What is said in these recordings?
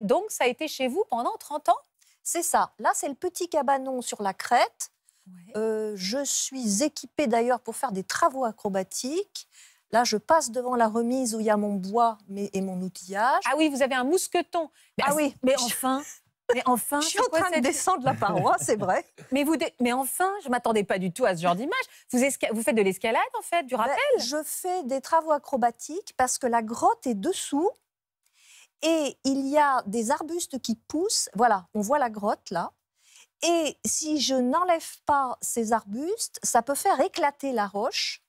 Donc, ça a été chez vous pendant 30 ans C'est ça. Là, c'est le petit cabanon sur la crête. Euh, je suis équipée d'ailleurs pour faire des travaux acrobatiques. Là, je passe devant la remise où il y a mon bois et mon outillage. Ah oui, vous avez un mousqueton. ah oui, mais enfin, mais enfin, je suis en train de descendre la paroi, c'est vrai. Mais vous, mais enfin, je m'attendais pas du tout à ce genre d'image. Vous, faites de l'escalade en fait, du ben, rappel. je fais des travaux acrobatiques parce que la grotte est dessous et il y a des arbustes qui poussent. Voilà, on voit la grotte là. Et si je n'enlève pas ces arbustes, ça peut faire éclater la roche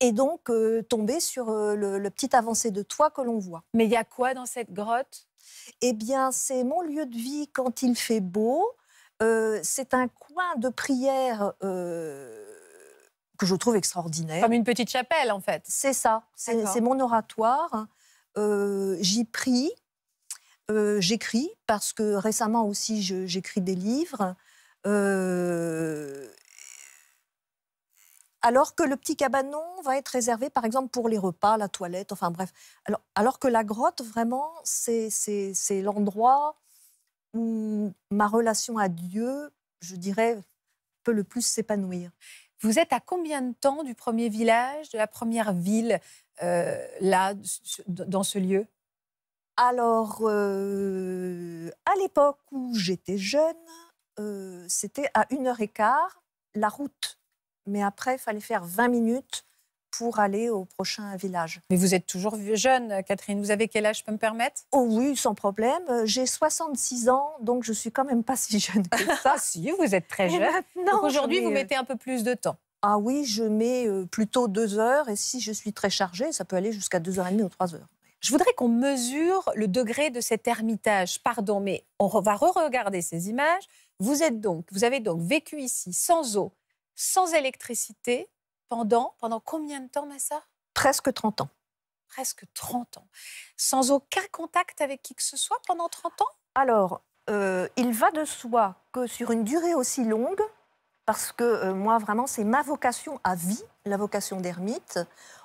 et donc euh, tomber sur euh, le, petit avancé de toit que l'on voit. Mais il y a quoi dans cette grotte Eh bien, c'est mon lieu de vie quand il fait beau. Euh, c'est un coin de prière que je trouve extraordinaire. Comme une petite chapelle, en fait. C'est ça, c'est mon oratoire. Euh, j'y prie, euh, j'écris, parce que récemment aussi j'écris des livres. Euh, alors que le petit cabanon va être réservé, par exemple, pour les repas, la toilette, enfin bref. Alors, alors que la grotte, vraiment, c'est l'endroit où ma relation à Dieu, je dirais, peut le plus s'épanouir. Vous êtes à combien de temps du premier village, de la première ville euh, là, dans ce lieu Alors, euh, à l'époque où j'étais jeune, euh, c'était à 1 h quart la route. Mais après, il fallait faire 20 minutes pour aller au prochain village. Mais vous êtes toujours jeune, Catherine. Vous avez quel âge, je peux me permettre Oh oui, sans problème. J'ai 66 ans, donc je suis quand même pas si jeune que ça. Ah si, vous êtes très jeune. Aujourd'hui, vous mettez un peu plus de temps ah oui, je mets euh, plutôt deux heures, et si je suis très chargée, ça peut aller jusqu'à deux heures et demie ou trois heures. Je voudrais qu'on mesure le degré de cet ermitage. Pardon, mais on va re-regarder ces images. Vous, êtes donc, vous avez donc vécu ici sans eau, sans électricité, pendant, pendant combien de temps, Massa Presque 30 ans. Presque 30 ans. Sans aucun contact avec qui que ce soit pendant 30 ans Alors, euh, il va de soi que sur une durée aussi longue, parce que euh, moi, vraiment, c'est ma vocation à vie, la vocation d'ermite.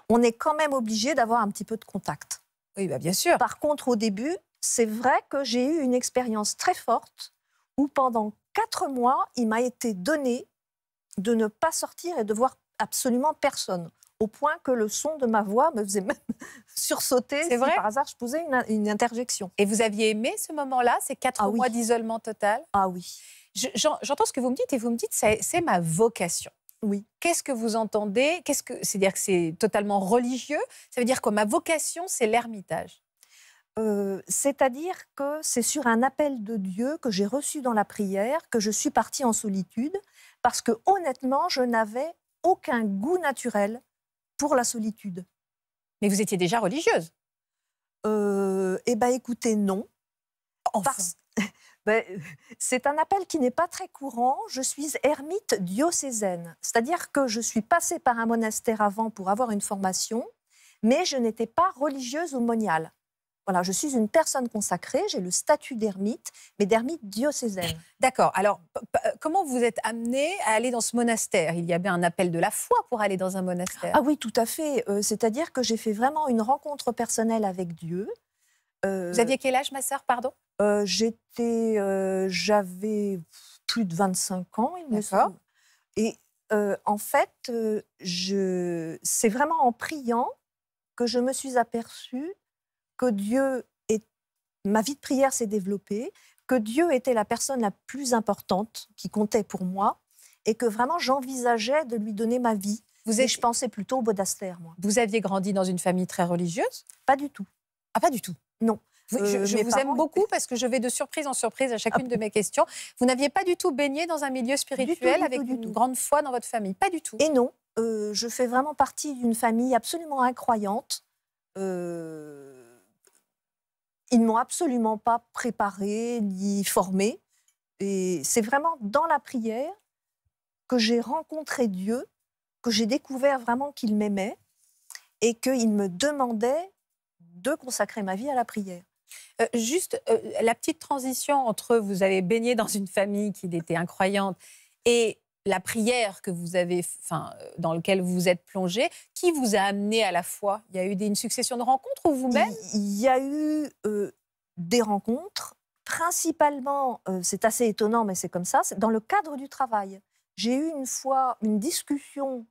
On est quand même obligé d'avoir un petit peu de contact. Oui, bah bien sûr. Par contre, au début, c'est vrai que j'ai eu une expérience très forte où pendant quatre mois, il m'a été donné de ne pas sortir et de voir absolument personne, au point que le son de ma voix me faisait même sursauter si vrai par hasard je posais une, interjection. Et vous aviez aimé ce moment-là, ces quatre ah mois d'isolement total Ah oui. J'entends ce que vous me dites et vous me dites c'est ma vocation. Oui. Qu'est-ce que vous entendez quest que c'est-à-dire que c'est totalement religieux Ça veut dire que ma vocation c'est l'ermitage. Euh, c'est-à-dire que c'est sur un appel de Dieu que j'ai reçu dans la prière que je suis partie en solitude parce que honnêtement je n'avais aucun goût naturel pour la solitude. Mais vous étiez déjà religieuse euh, Eh bien écoutez, non. Enfin. Parce, ben, c'est un appel qui n'est pas très courant. Je suis ermite diocésaine, c'est-à-dire que je suis passée par un monastère avant pour avoir une formation, mais je n'étais pas religieuse ou moniale. Voilà, je suis une personne consacrée, j'ai le statut d'ermite, mais d'ermite diocésaine. D'accord. Alors, comment vous êtes amenée à aller dans ce monastère Il y avait bien un appel de la foi pour aller dans un monastère. Ah oui, tout à fait. Euh, c'est-à-dire que j'ai fait vraiment une rencontre personnelle avec Dieu. Euh, vous aviez quel âge, ma sœur, pardon euh, j'étais, euh, j'avais plus de 25 ans, il me semble. Et euh, en fait, je, c'est vraiment en priant que je me suis aperçue que Dieu est, ma vie de prière s'est développée, que Dieu était la personne la plus importante qui comptait pour moi, et que vraiment j'envisageais de lui donner ma vie. Vous et je pensais plutôt au Baudastère, moi. Vous aviez grandi dans une famille très religieuse Pas du tout. Ah, pas du tout Non. Euh, je, vous aime beaucoup parce que je vais de surprise en surprise à ah chacune de mes questions. Vous n'aviez pas du tout baigné dans un milieu spirituel avec une grande foi dans votre famille Pas du tout. Et non, euh, je fais vraiment partie d'une famille absolument incroyante. Euh, ils ne m'ont absolument pas préparée ni formée. Et c'est vraiment dans la prière que j'ai rencontré Dieu, que j'ai découvert vraiment qu'il m'aimait et qu'il me demandait de consacrer ma vie à la prière. Euh, juste euh, la petite transition entre vous avez baigné dans une famille qui était incroyante et la prière que vous avez, enfin, euh, dans laquelle vous êtes plongé, qui vous a amené à la foi Il y a eu une succession de rencontres ou vous-même Il y a eu des rencontres, principalement, c'est assez étonnant, mais c'est comme ça, dans le cadre du travail. J'ai eu une fois une discussion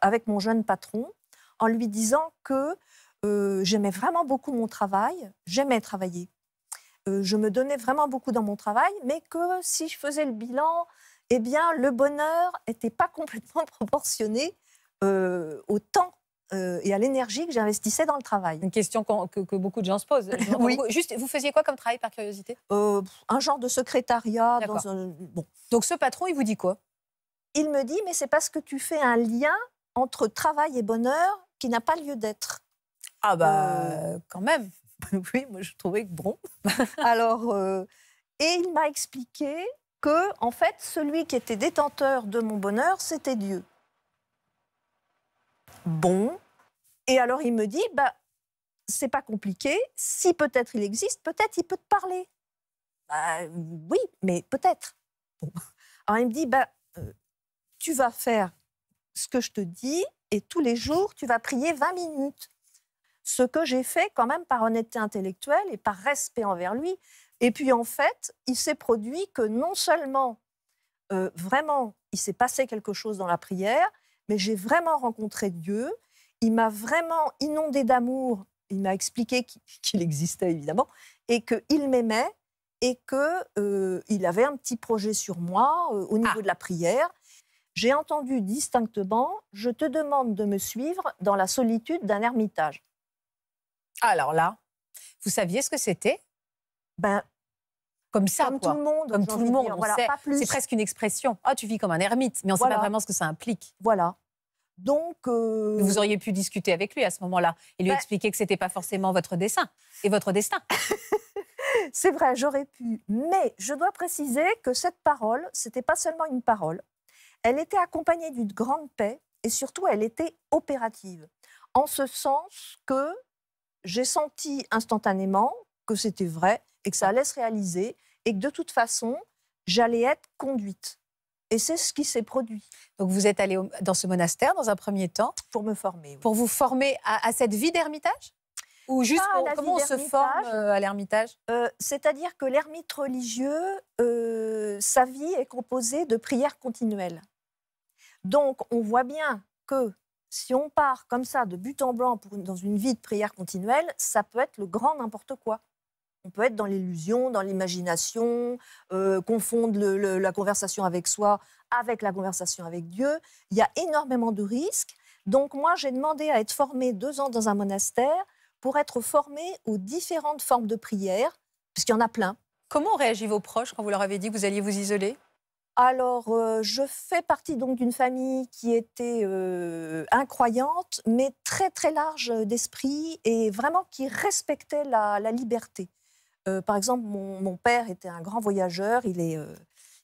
avec mon jeune patron en lui disant que euh, j'aimais vraiment beaucoup mon travail, j'aimais travailler. Euh, je me donnais vraiment beaucoup dans mon travail, mais que si je faisais le bilan, eh bien, le bonheur n'était pas complètement proportionné euh, au temps et à l'énergie que j'investissais dans le travail. Une question que, beaucoup de gens se posent. Juste, vous faisiez quoi comme travail, par curiosité Un genre de secrétariat. bon. Donc, ce patron, il vous dit quoi Il me dit, mais c'est parce que tu fais un lien entre travail et bonheur qui n'a pas lieu d'être. Ah bah euh. quand même. oui, moi je trouvais que bon. Alors, euh, et il m'a expliqué que, en fait, celui qui était détenteur de mon bonheur, c'était Dieu. Bon. Et alors il me dit, bah, c'est pas compliqué. Si peut-être il existe, peut-être il peut te parler. Bah, oui, mais peut-être. Alors il me dit, ben, tu vas faire ce que je te dis et tous les jours, tu vas prier 20 minutes ce que j'ai fait quand même par honnêteté intellectuelle et par respect envers lui. Et puis en fait, il s'est produit que non seulement euh, vraiment il s'est passé quelque chose dans la prière, mais j'ai vraiment rencontré Dieu. Il m'a vraiment inondé d'amour. Il m'a expliqué qu'il existait évidemment et qu'il m'aimait et qu'il euh, avait un petit projet sur moi euh, au ah. niveau de la prière. J'ai entendu distinctement, je te demande de me suivre dans la solitude d'un ermitage. Alors là, vous saviez ce que c'était Ben, comme ça, comme tout le monde, comme tout le monde. on sait. C'est presque une expression. Ah, tu vis comme un ermite, mais on sait pas vraiment ce que ça implique. Voilà. Donc, euh, vous auriez pu discuter avec lui à ce moment-là et lui ben expliquer que c'était pas forcément votre dessin et votre destin. C'est vrai, j'aurais pu. Mais je dois préciser que cette parole, c'était pas seulement une parole. Elle était accompagnée d'une grande paix et surtout, elle était opérative. En ce sens que j'ai senti instantanément que c'était vrai et que ça allait se réaliser et que de toute façon, j'allais être conduite. Et c'est ce qui s'est produit. Donc vous êtes allée dans ce monastère dans un premier temps Pour me former. Pour vous former à, cette vie d'ermitage Ou juste comment on se forme euh, à l'ermitage euh, C'est-à-dire que l'ermite religieux, euh, sa vie est composée de prières continuelles. Donc on voit bien que si on part comme ça de but en blanc dans une vie de prière continuelle, ça peut être le grand n'importe quoi. On peut être dans l'illusion, dans l'imagination, euh, confondre la conversation avec soi avec la conversation avec Dieu. Il y a énormément de risques. Donc moi, j'ai demandé à être formé deux ans dans un monastère pour être formé aux différentes formes de prière, puisqu'il y en a plein. Comment ont réagi vos proches quand vous leur avez dit que vous alliez vous isoler alors, euh, je fais partie donc d'une famille qui était euh, incroyante, mais très très large euh, d'esprit et vraiment qui respectait la, liberté. par exemple, mon, père était un grand voyageur. Il est,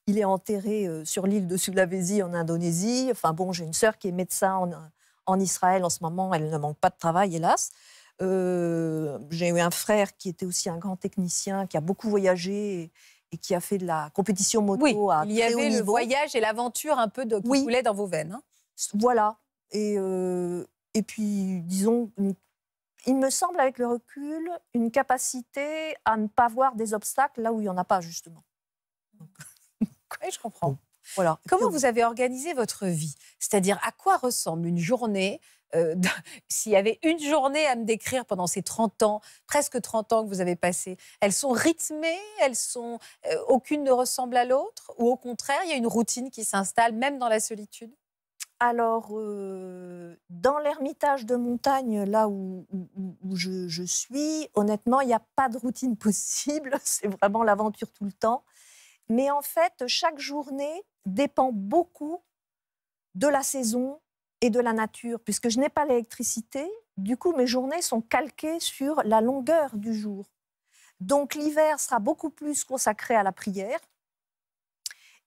il est enterré sur l'île de Sulawesi en Indonésie. Enfin bon, j'ai une sœur qui est médecin en, Israël en ce moment. Elle ne manque pas de travail, hélas. j'ai eu un frère qui était aussi un grand technicien, qui a beaucoup voyagé et qui a fait de la compétition moto oui, il y avait le voyage et l'aventure un peu de, qui voulait dans vos veines. Hein. Voilà. Et, euh, et puis, disons, il me semble, avec le recul, une capacité à ne pas voir des obstacles là où il n'y en a pas, justement. oui, je comprends. voilà. Comment vous avez organisé votre vie C'est-à-dire, à quoi ressemble une journée euh, s'il y avait une journée à me décrire pendant ces 30 ans, presque 30 ans que vous avez passé, elles sont rythmées, elles sont, euh, aucune ne ressemble à l'autre, ou au contraire, il y a une routine qui s'installe même dans la solitude alors, euh, dans l'ermitage de montagne, là où, je, suis, honnêtement, il n'y a pas de routine possible. C'est vraiment l'aventure tout le temps. Mais en fait, chaque journée dépend beaucoup de la saison, et de la nature. Puisque je n'ai pas l'électricité, du coup, mes journées sont calquées sur la longueur du jour. Donc l'hiver sera beaucoup plus consacré à la prière.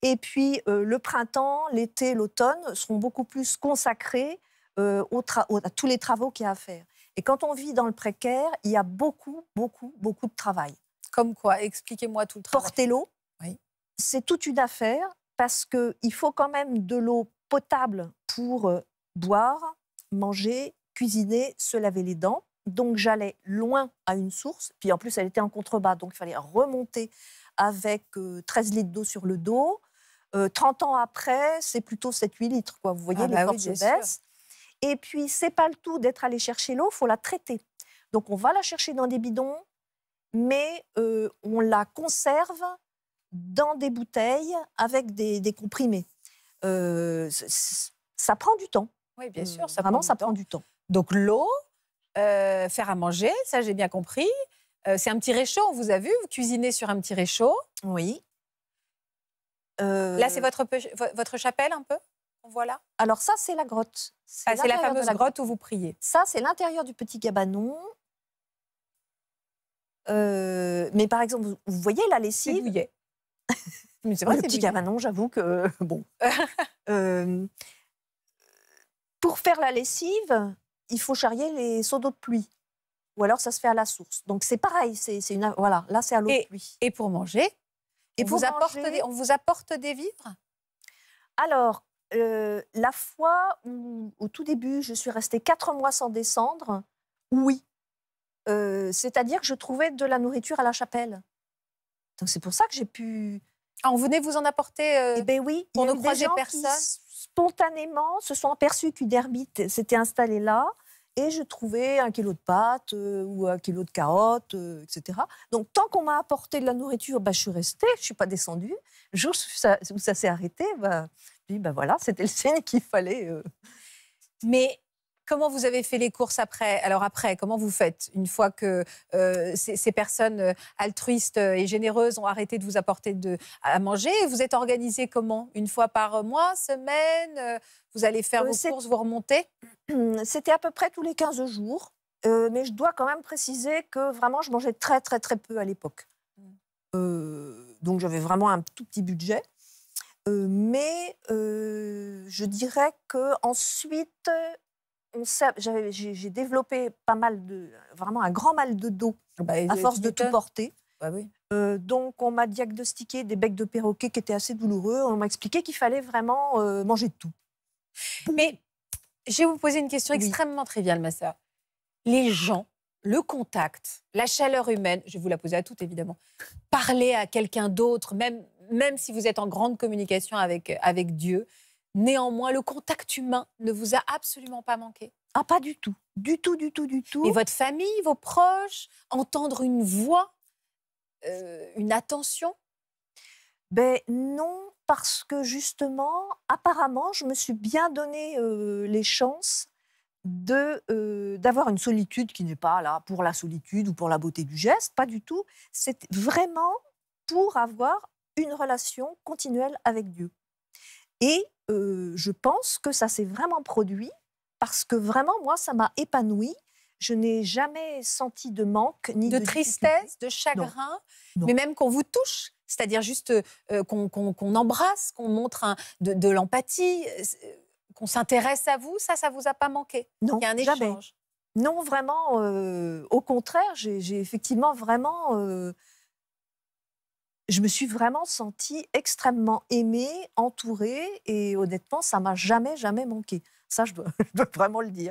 Et puis euh, le printemps, l'été, l'automne seront beaucoup plus consacrés euh, aux à tous les travaux qu'il y a à faire. Et quand on vit dans le précaire, il y a beaucoup, beaucoup, beaucoup de travail. Comme quoi Expliquez-moi tout le travail. Porter l'eau, oui. c'est toute une affaire parce qu'il faut quand même de l'eau potable pour euh, boire, manger, cuisiner, se laver les dents. Donc j'allais loin à une source, puis en plus elle était en contrebas, donc il fallait remonter avec 13 euh, litres d'eau sur le dos. 30 euh, ans après, c'est plutôt 7-8 litres, vous voyez, ah les bah Et puis, c'est pas le tout d'être allé chercher l'eau, faut la traiter. Donc, on va la chercher dans des bidons, mais euh, on la conserve dans des bouteilles avec des, des comprimés. ça prend du temps. Oui, bien sûr. Ça Vraiment, prend... ça prend du temps. Donc l'eau, euh, faire à manger, ça j'ai bien compris. Euh, c'est un petit réchaud, on vous a vu, vous cuisinez sur un petit réchaud. Oui. Là, euh, c'est votre, votre chapelle un peu Voilà. Alors ça, c'est la grotte. C'est ah, la fameuse la grotte où vous priez. Ça, c'est l'intérieur du petit gabanon. mais par exemple, vous voyez la lessive C'est oh, vrai, le petit gabanon, j'avoue que bon. Pour faire la lessive, il faut charrier les seaux d'eau de pluie. Ou alors ça se fait à la source. Donc c'est pareil, c'est une voilà, là c'est à l'eau de pluie. Et pour manger, et on, vous Apporte des, on vous apporte des vivres Alors, euh, la fois où, au tout début, je suis restée quatre mois sans descendre, oui. Euh, c'est-à-dire que je trouvais de la nourriture à la chapelle. Donc c'est pour ça que j'ai pu. Ah, on venait vous en apporter pour euh, eh ben oui, on ne croiser personne spontanément, se sont aperçus qu'une ermite s'était installé là. Et je trouvais un kilo de pâtes euh, ou un kilo de carottes, euh, etc. Donc, tant qu'on m'a apporté de la nourriture, bah, je suis restée, je ne suis pas descendue. Le jour où ça, s'est arrêté, bah, bah, voilà, c'était le signe qu'il fallait. Euh. Mais Comment vous avez fait les courses après Alors après, comment vous faites une fois que euh, ces, personnes euh, altruistes et généreuses ont arrêté de vous apporter de, à manger Vous êtes organisé comment Une fois par mois, semaine euh, Vous allez faire vos courses, vous remontez C'était à peu près tous les 15 jours. mais je dois quand même préciser que vraiment, je mangeais très, très, très peu à l'époque. Mm. donc, j'avais vraiment un tout petit budget. mais je dirais que ensuite, j'ai développé pas mal de, vraiment un grand mal de dos ah bah, à force de tout porter. Bah euh, donc on m'a diagnostiqué des becs de perroquet qui étaient assez douloureux. On m'a expliqué qu'il fallait vraiment euh, manger tout. Mais je vais vous poser une question extrêmement triviale, ma sœur. Les gens, le contact, la chaleur humaine, je vais vous la poser à toutes évidemment, parler à quelqu'un d'autre, même, même si vous êtes en grande communication avec, avec Dieu, Néanmoins, le contact humain ne vous a absolument pas manqué. Ah, pas du tout. Du tout, du tout, du tout. Et votre famille, vos proches, entendre une voix, euh, une attention Ben non, parce que justement, apparemment, je me suis bien donné euh, les chances de euh, d'avoir une solitude qui n'est pas là pour la solitude ou pour la beauté du geste, pas du tout. C'est vraiment pour avoir une relation continuelle avec Dieu. Et euh, je pense que ça s'est vraiment produit parce que vraiment, moi, ça m'a épanouie. Je n'ai jamais senti de manque, ni de, tristesse, de chagrin, mais même qu'on vous touche, c'est-à-dire juste euh, qu'on embrasse, qu'on montre de, l'empathie, euh, qu'on s'intéresse à vous, ça, ça vous a pas manqué Non, Il y a un échange. Jamais. Non, vraiment, au contraire, j'ai effectivement vraiment je me suis vraiment sentie extrêmement aimée, entourée, et honnêtement, ça m'a jamais, jamais manqué. Ça, je dois, je dois vraiment le dire.